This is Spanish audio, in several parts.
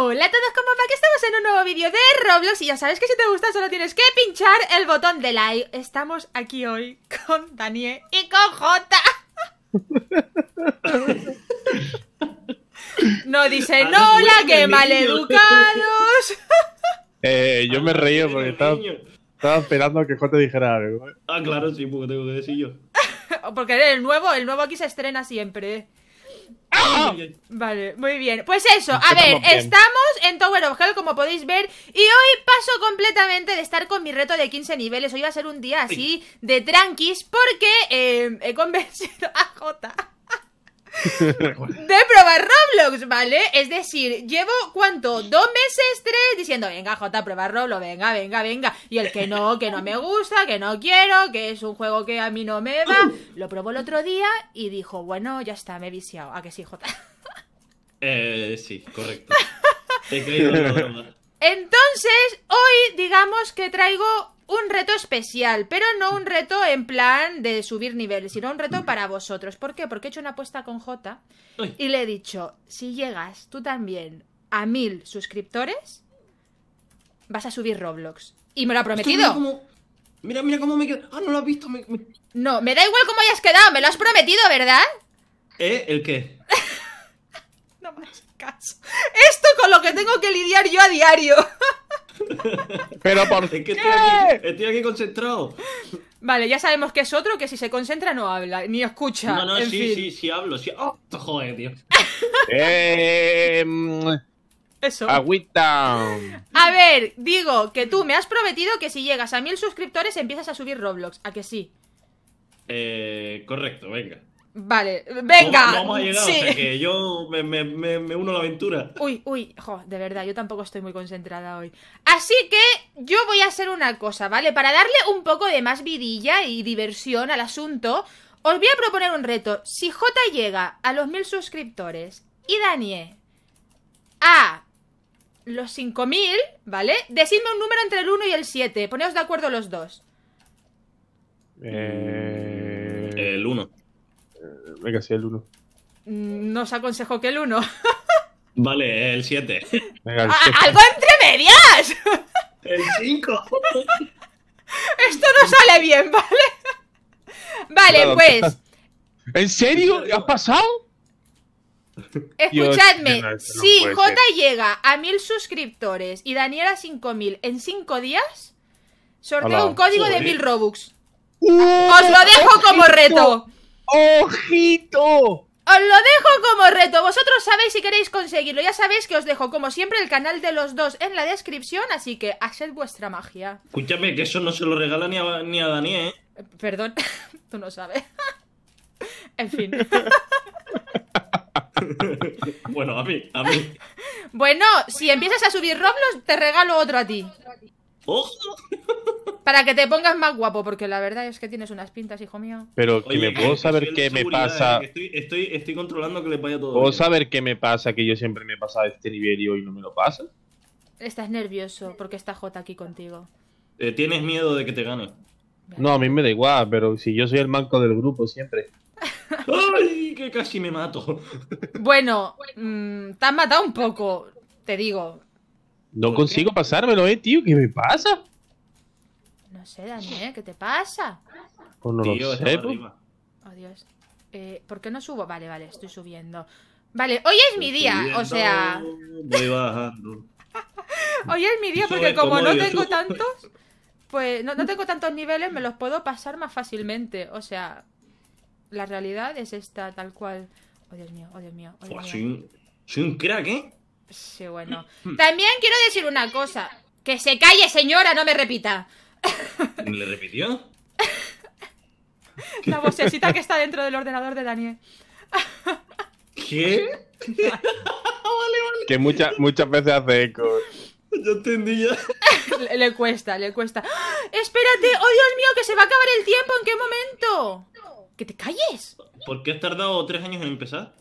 Hola a todos, ¿cómo va? Que estamos en un nuevo vídeo de Roblox y ya sabes que si te gusta solo tienes que pinchar el botón de like. Estamos aquí hoy con Daniel y con Jota. No dice ah, hola, que maleducados. Eh, yo me reí porque estaba, esperando a que Jota dijera algo. Ah, claro, sí, porque tengo que decir yo. Porque el nuevo, el nuevo aquí se estrena siempre. Vale, muy bien. Pues eso, a ver, estamos en Tower of Hell, como podéis ver, y hoy paso completamente de estar con mi reto de 15 niveles. Hoy va a ser un día así de tranquis, porque eh, he convencido a Jota de probar Roblox, ¿vale? Es decir, llevo, ¿cuánto? Dos meses, tres, diciendo, venga, J, prueba Roblox, venga, venga, venga. Y el que no, que no me gusta, que no quiero, que es un juego que a mí no me va. Lo probó el otro día y dijo, bueno, ya está, me he viciado. ¿A que sí, J? Eh, sí, correcto. He entonces, hoy digamos que traigo un reto especial, pero no un reto en plan de subir niveles, sino un reto para vosotros. ¿Por qué? Porque he hecho una apuesta con J y le he dicho, si llegas tú también a mil suscriptores, vas a subir Roblox. Y me lo ha prometido. Mira, mira cómo me quedo. Ah, no lo has visto. No, me da igual cómo hayas quedado, me lo has prometido, ¿verdad? ¿Eh? ¿El qué? no más. Esto con lo que tengo que lidiar yo a diario. Pero por qué? que estoy, aquí, concentrado. Vale, ya sabemos que es otro que si se concentra no habla, ni escucha. No, no, sí, sí, sí hablo. Oh, joder, tío. Eh, Eso. Agüita. A ver, digo que tú me has prometido que si llegas a mil suscriptores empiezas a subir Roblox. ¿A que sí? Eh, correcto, venga. Vale, venga. Vamos sí. que yo me, uno a la aventura. Uy, uy, jo, de verdad, yo tampoco estoy muy concentrada hoy. Así que yo voy a hacer una cosa, ¿vale? Para darle un poco de más vidilla y diversión al asunto, os voy a proponer un reto. Si J llega a los mil suscriptores y daniel a los 5000, ¿vale? Decidme un número entre el 1 y el 7. Poneos de acuerdo los dos. Eh, el 1. Venga, sí, el 1. Mm, no os aconsejo que el 1. Vale, el 7. Ah, ¡Algo entre medias! ¡El 5! Esto no sale bien, ¿vale? Vale, pues. ¿En serio? ha pasado? Escuchadme, si J llega a mil suscriptores y Daniela a 5000 en 5 días, sorteo un código de 1000 Robux. ¡Uh! Os lo dejo como reto. ¡Ojito! Os lo dejo como reto, vosotros sabéis si queréis conseguirlo Ya sabéis que os dejo como siempre el canal de los dos en la descripción Así que haced vuestra magia Escúchame, que eso no se lo regala ni a, ni a Daniel, ¿eh? ¿eh? Perdón, tú no sabes En fin Bueno, a mí, a mí Bueno, si empiezas a subir Roblox te regalo otro a ti para que te pongas más guapo, porque la verdad es que tienes unas pintas, hijo mío. Pero que me puedo saber qué me pasa. Eh, estoy, estoy, controlando que le vaya todo. ¿Puedo saber qué me pasa? Que yo siempre me he pasado este nivel y hoy no me lo pasa. Estás nervioso porque está J aquí contigo. Eh, tienes miedo de que te gane. No, a mí me da igual, pero si yo soy el manco del grupo siempre. ¡Ay! Que casi me mato. bueno, mm, te has matado un poco, te digo. No consigo pasármelo, eh, tío. ¿Qué me pasa? No sé, Daniel, eh, ¿qué te pasa? Pues no lo sé. Pues. Oh, eh, ¿Por qué no subo? Vale, vale, estoy subiendo. Vale, hoy es mi día, o sea... Voy bajando. hoy es mi día porque como no tengo tantos... Pues no, tengo tantos niveles, me los puedo pasar más fácilmente. O sea, la realidad es esta, tal cual. Oh, Dios mío, oh, Dios mío. Oh, soy un crack, ¿eh? Sí, bueno. Hmm. También quiero decir una cosa. Que se calle, señora, no me repita. ¿Le repitió? La vocecita que está dentro del ordenador de Daniel. ¿Qué? vale, vale. Que mucha, muchas veces hace eco. Yo entendía. Le, cuesta, le cuesta. ¡Espérate! ¡Oh, Dios mío! ¡Que se va a acabar el tiempo! ¿En qué momento? ¡Que te calles! ¿Por qué has tardado tres años en empezar?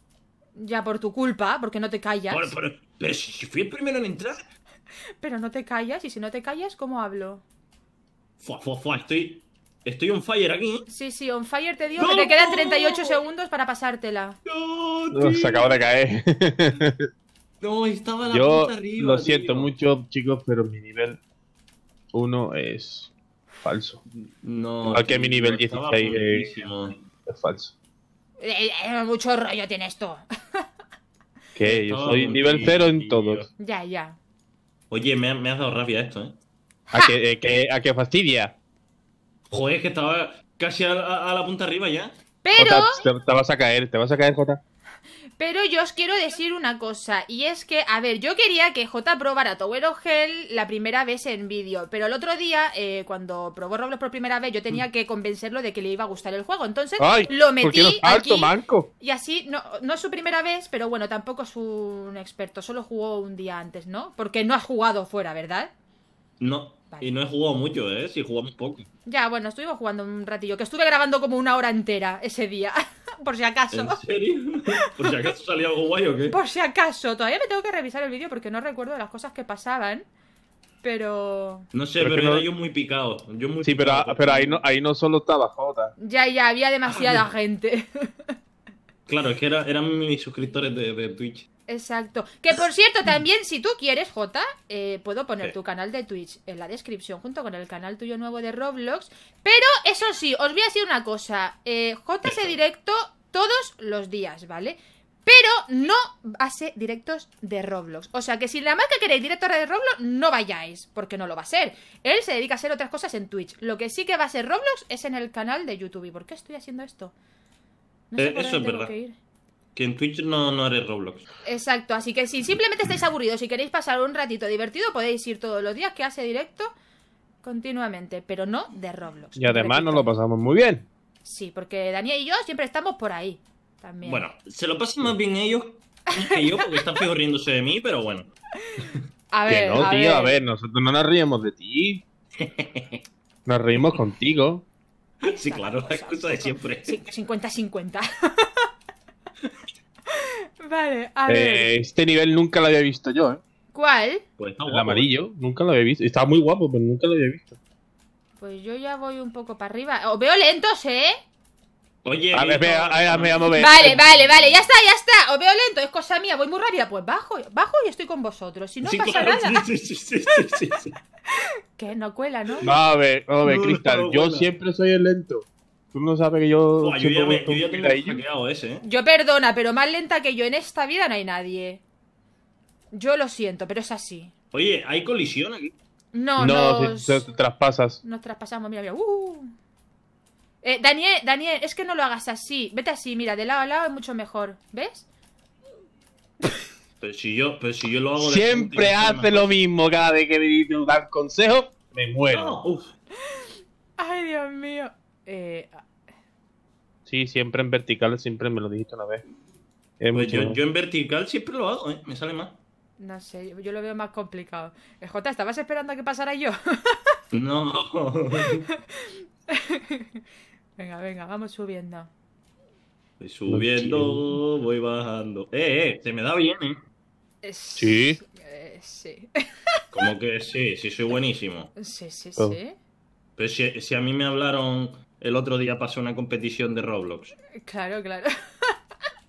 Ya por tu culpa, porque no te callas. Pero, pero, si fui el primero en entrar. Pero no te callas, y si no te callas, ¿cómo hablo? Fua, fua, fua, estoy. Estoy on fire aquí. ¿eh? Sí, sí, on fire te digo que te quedan 38 segundos para pasártela. No, no. se acaba de caer. no, estaba la Yo arriba. Lo siento mucho, chicos, pero mi nivel 1 es falso. No. Aunque mi nivel 16 es, es falso. Eh, eh, eh, mucho rollo tiene esto. Que yo soy nivel cero en todos. Ya, ya. Oye, me, ha- dado rabia esto, ¿eh? A que, fastidia. Joder, que estaba casi a, la- punta arriba ya. Pero, te, te vas a caer, te vas a caer, Jota. Pero yo os quiero decir una cosa, y es que, a ver, yo quería que J probara Tower of Hell la primera vez en vídeo, pero el otro día, eh, cuando probó Roblox por primera vez, yo tenía mm. que convencerlo de que le iba a gustar el juego, entonces lo metí aquí, y así, no, no es su primera vez, pero bueno, tampoco es un experto, solo jugó un día antes, ¿no? Porque no ha jugado fuera, ¿verdad? No, y no he jugado mucho, ¿eh? Sí, jugamos poco. Ya, bueno, estuvimos jugando un ratillo, que estuve grabando como una hora entera ese día, por si acaso. ¿En serio? ¿Por si acaso salía algo guay o qué? Por si acaso, todavía me tengo que revisar el vídeo porque no recuerdo las cosas que pasaban, pero... No sé, pero, yo muy picado. Yo muy sí, pero, pero ahí, no, ahí no solo estaba Jota. Ya, ya, había demasiada gente. claro, es que era, eran mis suscriptores de, de Twitch. Exacto. Que por cierto, también, si tú quieres, Jota, eh, puedo poner tu canal de Twitch en la descripción junto con el canal tuyo nuevo de Roblox. Pero eso sí, os voy a decir una cosa. Eh, Jota hace directo todos los días, ¿vale? Pero no hace directos de Roblox. O sea que si la marca queréis directora de Roblox, no vayáis, porque no lo va a ser. Él se dedica a hacer otras cosas en Twitch. Lo que sí que va a ser Roblox es en el canal de YouTube. ¿Y por qué estoy haciendo esto? Eh, eso es verdad. Que en Twitch no, no haré Roblox. Exacto, así que si simplemente estáis aburridos y queréis pasar un ratito divertido, podéis ir todos los días que hace directo continuamente, pero no de Roblox. Y además nos lo pasamos muy bien. Sí, porque Daniel y yo siempre estamos por ahí. También. Bueno, se lo pasan más bien ellos que yo, porque están riéndose de mí, pero bueno. A ver, que no, tío, a ver, nosotros no nos reímos de ti. Nos reímos contigo. Sí, claro, la excusa de siempre. 50-50. Vale, a ver. Eh, este nivel nunca lo había visto yo, ¿eh? ¿Cuál? Pues el amarillo, ¿eh? nunca lo había visto. Estaba muy guapo, pero nunca lo había visto. Pues yo ya voy un poco para arriba. Os veo lentos, ¿eh? Oye, a ver, a ver, a ver. Vale, vale, vale, ya está, ya está. Os veo lento, es cosa mía, voy muy rápida. Pues bajo, bajo y estoy con vosotros. Si no pasa nada. que no cuela, ¿no? No, a ver, a ver, Cristal, yo siempre soy el lento. Tú no sabes que yo. yo, perdona, pero más lenta que yo en esta vida no hay nadie. Yo lo siento, pero es así. Oye, ¿hay colisión aquí? No, no. Nos... te traspasas. Nos traspasamos, mira, mira. Uh. Eh, Daniel, Daniel, es que no lo hagas así. Vete así, mira, de lado a lado es mucho mejor. ¿Ves? Pero si yo, pero si yo lo hago Siempre hace lo mismo cada vez que me das consejo, me muero. Ay, Dios mío. Eh, Sí, siempre en vertical, siempre me lo dijiste una vez. Pues yo, en vertical siempre lo hago, ¿eh? me sale más. No sé, yo lo veo más complicado. Eh, J, ¿estabas esperando a que pasara yo? no. venga, venga, vamos subiendo. Voy subiendo, voy bajando. Eh, eh, se me da bien, ¿eh? eh sí. Eh, sí. Como que sí, sí, soy buenísimo. Sí, sí, oh. sí. Pero si, si a mí me hablaron el otro día pasó una competición de Roblox. Claro, claro.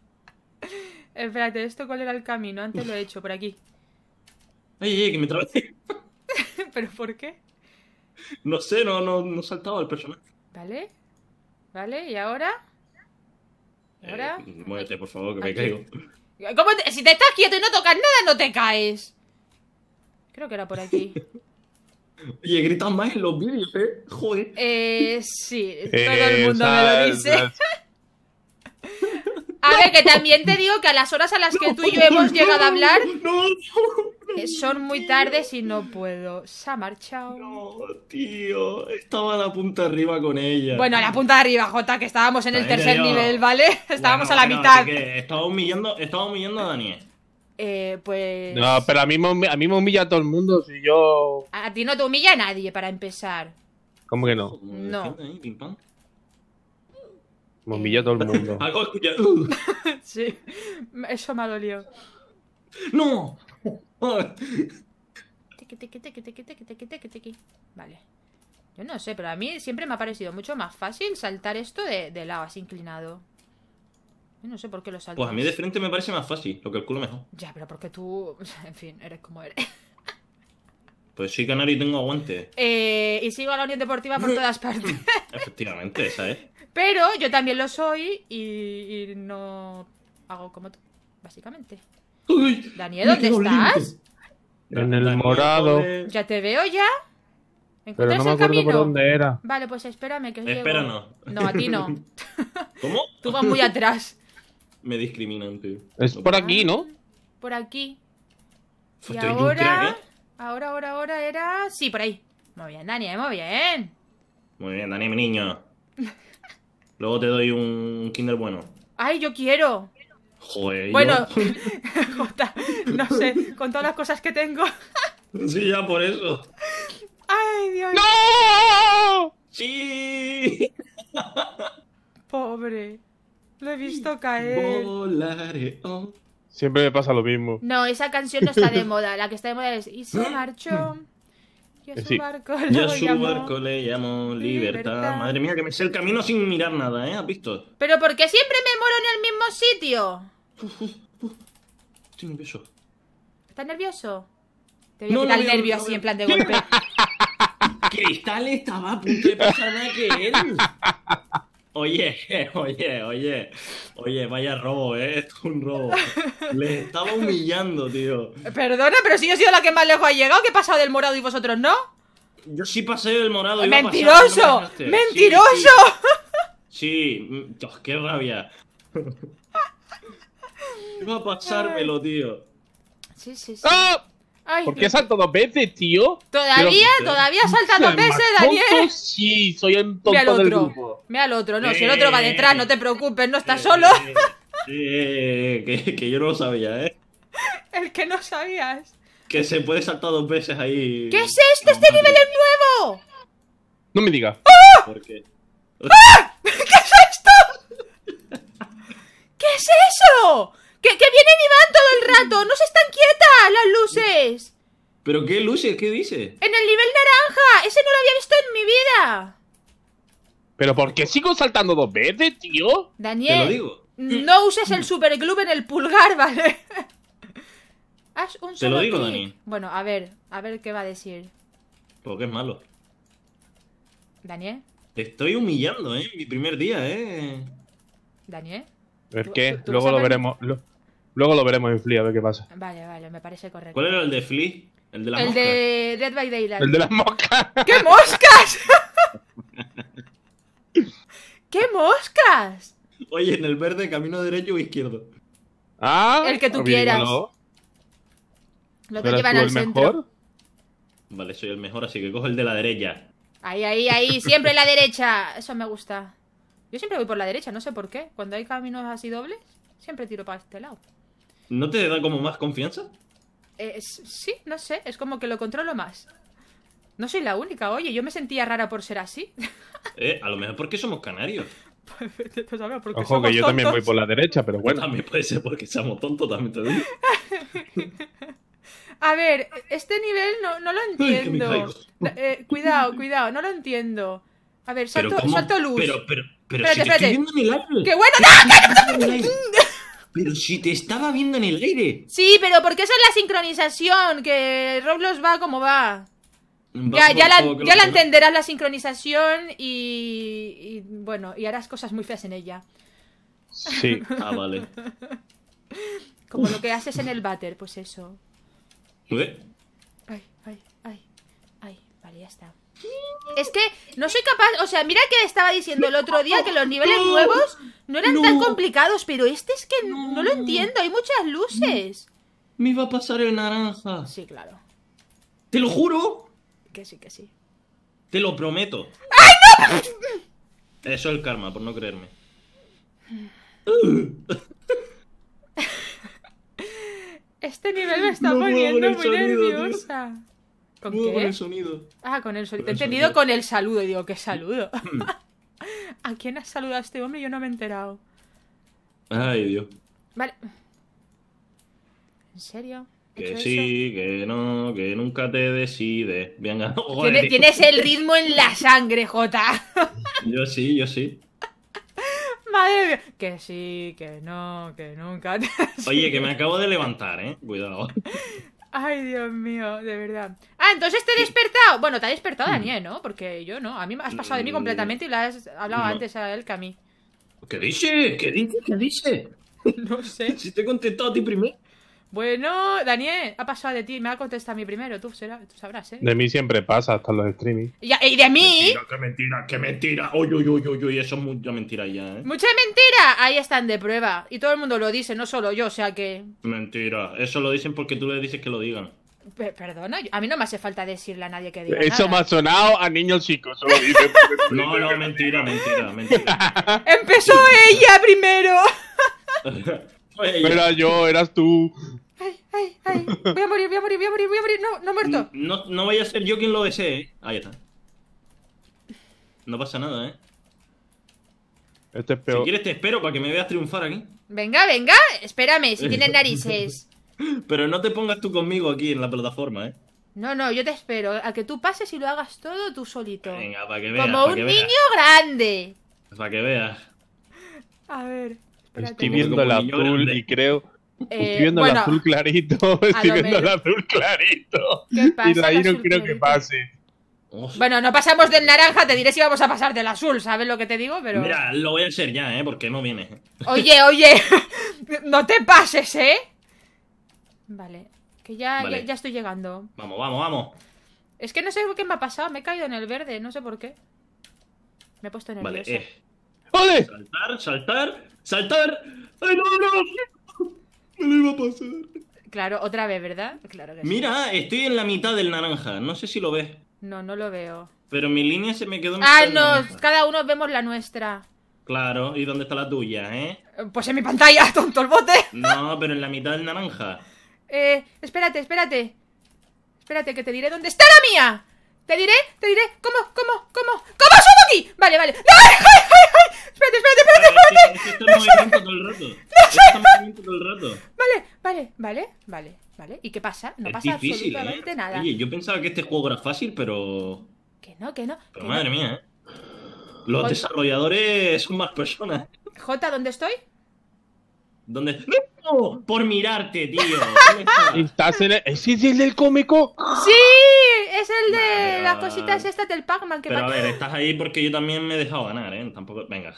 Espérate, ¿esto cuál era el camino? Antes lo he hecho, por aquí. Ay, ay, que me trabé. ¿Pero por qué? No sé, no, no, no saltaba el personaje. Vale, vale, ¿y ahora? Eh, ¿Ahora? muévete, por favor, que me caigo. ¿Cómo Si te estás quieto y no tocas nada, no te caes. Creo que era por aquí. Oye, gritan más en los vídeos, ¿eh? Joder. Eh, sí, eh, todo el mundo me lo dice. A ver, que también te digo que a las horas a las que tú y yo hemos llegado a hablar son muy tardes y no puedo. Se ha marchado. No, tío, estaba a la punta de arriba con ella. Bueno, a la punta de arriba, Jota, que estábamos en el tercer nivel, ¿vale? Estábamos a la mitad. Estaba humillando, estaba humillando a Daniel. Eh, pues... No, pero a mí, me, a mí me humilla todo el mundo si yo... A ti no te humilla nadie, para empezar. ¿Cómo que no? No. Me humilla todo el eh, mundo. Uh. sí, eso me ha dolido. ¡No! Oh. Vale. Yo no sé, pero a mí siempre me ha parecido mucho más fácil saltar esto de, de lado así inclinado. No sé por qué lo Pues a mí de frente me parece más fácil, lo calculo mejor. Ya, pero porque tú, en fin, eres como eres. Pues soy canario y tengo aguante. Eh, y sigo a la Unión Deportiva por todas partes. Efectivamente, esa es. Pero yo también lo soy y, no hago como tú, básicamente. Daniel, ¿dónde estás? En el morado. Ya te veo ya. Pero no me camino? por dónde era. Vale, pues espérame que No, a ti no. ¿Cómo? Tú vas muy atrás me discriminan, tío. Es por aquí, ¿no? Ah, por aquí. y ahora, ¿eh? ahora, ahora, ahora era... Sí, por ahí. Muy bien, Dani, eh, muy bien. Muy bien, Dani, mi niño. Luego te doy un Kinder bueno. ¡Ay, yo quiero! Joder, Bueno, no sé, con todas las cosas que tengo. sí, ya por eso. ¡Ay, Dios ¡No! ¡Sí! Pobre. Lo he visto caer. Siempre me pasa lo mismo. No, esa canción no está de moda. La que está de moda es Y se marchó. Y a su barco le a su llamó, barco le llamo libertad. Madre mía, que me sé el camino sin mirar nada, ¿eh? ¿Has visto? Pero ¿por qué siempre me muero en el mismo sitio? Estoy nervioso. ¿Estás nervioso? Te voy a quitar el nervio así en plan de golpe. Cristal estaba a punto nada que él. Oye, oye, oye, oye, vaya robo, ¿eh? Esto es un robo. Le estaba humillando, tío. Perdona, pero si yo he sido la que más lejos ha llegado, Que he pasado del morado y vosotros no? Yo sí pasé del morado. ¡Mentiroso! ¡Mentiroso! Sí, mm, ¡oh, qué rabia. Iba a pasármelo, tío. Sí, sí, sí. ¡Ah! ¿Por qué salto dos veces, tío? Todavía, todavía salta dos veces, Daniel. sí, soy el tonto Mira al otro. Del Mira al otro, no, si el eh, otro va detrás, no te preocupes, no estás eh, solo. Eh, que, yo no lo sabía, ¿eh? El que no sabías. Que se puede saltar dos veces ahí. ¿Qué es esto? ¡Este nivel es nuevo! No me digas. ¡Ah! ¿Por qué? ¡Ah! ¿Qué es esto? ¿Qué es eso? ¡Que, viene vienen y todo el rato! ¡No se están quietas las luces! ¿Pero qué luces? ¿Qué dice? ¡En el nivel naranja! ¡Ese no lo había visto en mi vida! ¿Pero por qué sigo saltando dos veces, tío? Daniel, Te lo digo. no uses el superglue en el pulgar, ¿vale? Haz un Te lo digo, Bueno, a ver, a ver qué va a decir. Porque es malo. Daniel, Te estoy humillando, ¿eh? Mi primer día, ¿eh? Daniel. ¿Por qué? Luego lo veremos. Luego lo veremos en Flea a ver qué pasa. Vale, vale, me parece correcto. ¿Cuál era el de Flea? El de la mosca. El de Dead by Daylight. El de las moscas. ¡Qué moscas! ¡Qué moscas! Oye, en el verde, camino derecho o izquierdo. Ah, el que tú quieras. Lo que llevan al el centro. Mejor? Vale, soy el mejor, así que cojo el de la derecha. Ahí, ahí, ahí, siempre la derecha. Eso me gusta. Yo siempre voy por la derecha, no sé por qué. Cuando hay caminos así dobles, siempre tiro para este lado. ¿No te da como más confianza? Eh, sí, no sé, es como que lo controlo más. No soy la única, oye, yo me sentía rara por ser así. Eh, a lo mejor porque somos canarios. Pues, pues, Ojo, que yo también voy por la derecha, pero bueno. También puede ser porque somos tontos, también A ver, este nivel no, lo entiendo. Eh, cuidado, cuidado, no lo entiendo. A ver, salto, salto luz. Pero, pero, pero, ¡Qué ¡No! Pero si te estaba viendo en el aire. Sí, pero porque eso es la sincronización, que Roblox va como va. ya, ya, la, la, entenderás la sincronización y, bueno, y harás cosas muy feas en ella. Sí, ah, vale. como lo que haces en el váter, pues eso. ¿Eh? Ay, ay, ay, ay, vale, ya está. Es que no soy capaz, o sea, mira que estaba diciendo el otro día que los niveles nuevos no eran tan complicados, pero este es que no, lo entiendo, hay muchas luces. Me iba a pasar el naranja. Sí, claro. Te lo juro. Que sí, que sí. Te lo prometo. Eso es el karma, por no creerme. Este nivel me está poniendo muy nerviosa. ¿Con, con el sonido. Ah, con el sonido. Te he entendido con el saludo. digo, ¿qué saludo? Mm. ¿A quién has saludado a este hombre? Yo no me he enterado. Ay, Dios. Vale. ¿En serio? Que sí, que no, que nunca te decide. Venga, Tienes el ritmo en la sangre, Jota. yo sí, yo sí. Madre mía. Que sí, que no, que nunca Oye, que me acabo de levantar, ¿eh? Cuidado. Ay, Dios mío, de verdad. Ah, entonces te he despertado. Bueno, te ha despertado mm. Daniel, ¿no? Porque yo no. A mí has pasado de mí mm. completamente y le has hablado antes a él que a mí. ¿Qué dice? ¿Qué dice? ¿Qué dice? No sé. si te he contestado a ti primero. Bueno, Daniel, ha pasado de ti, me ha contestado a mí primero, tú, sabrás, ¿eh? De mí siempre pasa, hasta los streaming. ¿Y, de mí? ¡Qué mentira, qué mentira! ¡Uy, uy, uy, uy, Eso es mucha mentira ya, ¿eh? ¡Mucha mentira! Ahí están de prueba, y todo el mundo lo dice, no solo yo, o sea que... Mentira, eso lo dicen porque tú le dices que lo digan perdona, a mí no me hace falta decirle a nadie que diga. Eso nada. me ha sonado a niños chicos. no, no, mentira, mentira, mentira. Empezó ella primero. Era yo, eras tú. Ay, ay, ay. Voy a morir, voy a morir, voy a morir, voy a morir. No, no he muerto. No, no a ser yo quien lo desee. Ahí está. No pasa nada, ¿eh? Este es peor. Si quieres te espero para que me veas triunfar aquí. Venga, venga. Espérame, si tienes narices. Pero no te pongas tú conmigo aquí en la plataforma, ¿eh? No, no, yo te espero. A que tú pases y lo hagas todo tú solito. Venga, para que veas. Como un niño grande. Para que veas. A ver. Eh, estoy viendo el azul y creo. estoy viendo el azul clarito. Estoy viendo el azul clarito. ¿Qué pasa, y ahí no creo que pase. Bueno, no pasamos del naranja, te diré si vamos a pasar del azul, ¿sabes lo que te digo? Pero. Mira, lo voy a hacer ya, ¿eh? Porque no viene. Oye, oye, no te pases, ¿eh? Vale. Que ya, ya, estoy llegando. Vamos, vamos, vamos. Es que no sé qué me ha pasado. Me he caído en el verde. No sé por qué. Me he puesto nervioso. Vale, eh. Saltar, saltar, saltar. ¡Ay, no, no! Me lo iba a pasar. Claro, otra vez, ¿verdad? Claro Mira, estoy en la mitad del naranja. No sé si lo ves. No, no lo veo. Pero mi línea se me quedó en Ah, no, cada uno vemos la nuestra. Claro, ¿y dónde está la tuya, eh? Pues en mi pantalla, tonto el bote. No, pero en la mitad del naranja. Eh, espérate, espérate. Espérate, que te diré dónde está la mía. Te diré, te diré. ¿Cómo, cómo, cómo? ¿Cómo subo aquí? Vale, vale. ¡Ay, ay, ay! Espérate, espérate, espérate, espérate. todo el rato. Esto Vale, vale, vale, vale, vale. ¿Y qué pasa? No pasa absolutamente ¿eh? nada. Oye, yo pensaba que este juego era fácil, pero. Que no, que no. Pero madre mía, ¿eh? Los desarrolladores son más personas. Jota, ¿dónde estoy? ¿Dónde? por mirarte, tío. ¿Estás ¿Es el del cómico? Sí, es el de las cositas estas del Pac-Man. a ver, estás ahí porque yo también me he dejado ganar, ¿eh? Tampoco... Venga.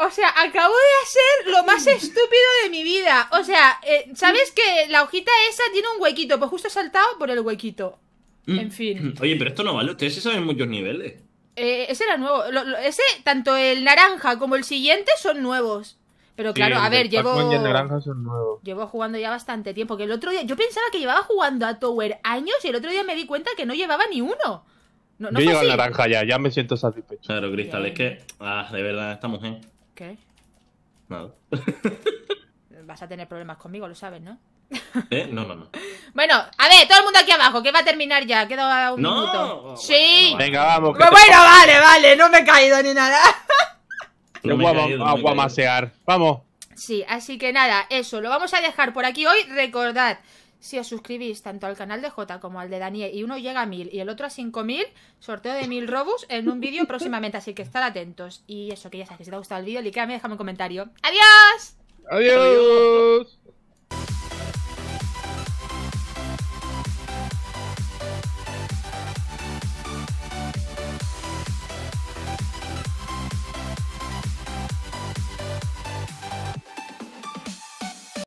O sea, acabo de hacer lo más estúpido de mi vida. O sea, eh, ¿sabes que la hojita esa tiene un huequito? Pues justo he saltado por el huequito. Mm. En fin. Oye, pero esto no vale. Ustedes se saben muchos niveles. Eh, ese era nuevo. ese, tanto el naranja como el siguiente son nuevos. Pero claro, a ver, llevo. Llevo jugando ya bastante tiempo. Que el otro día. Yo pensaba que llevaba jugando a Tower años y el otro día me di cuenta que no llevaba ni uno. No, yo llevo naranja ya, ya me siento satisfecho. Claro, Cristal, es que. Ah, de verdad, esta mujer. ¿Qué? Nada. Vas a tener problemas conmigo, lo sabes, ¿no? ¿Eh? No, no, no. Bueno, a ver, todo el mundo aquí abajo, que va a terminar ya. Queda un minuto. Sí. Venga, vamos. bueno, vale, vale, no me he caído ni nada. No Vamos. Sí, así que nada, eso, lo vamos a dejar por aquí hoy. Recordad, si os suscribís tanto al canal de J como al de Daniel y uno llega a mil y el otro a cinco mil, sorteo de mil robos en un vídeo próximamente, así que estar atentos. Y eso que ya sabes, si te ha gustado el vídeo, like, déjame un comentario. ¡Adiós! ¡Adiós!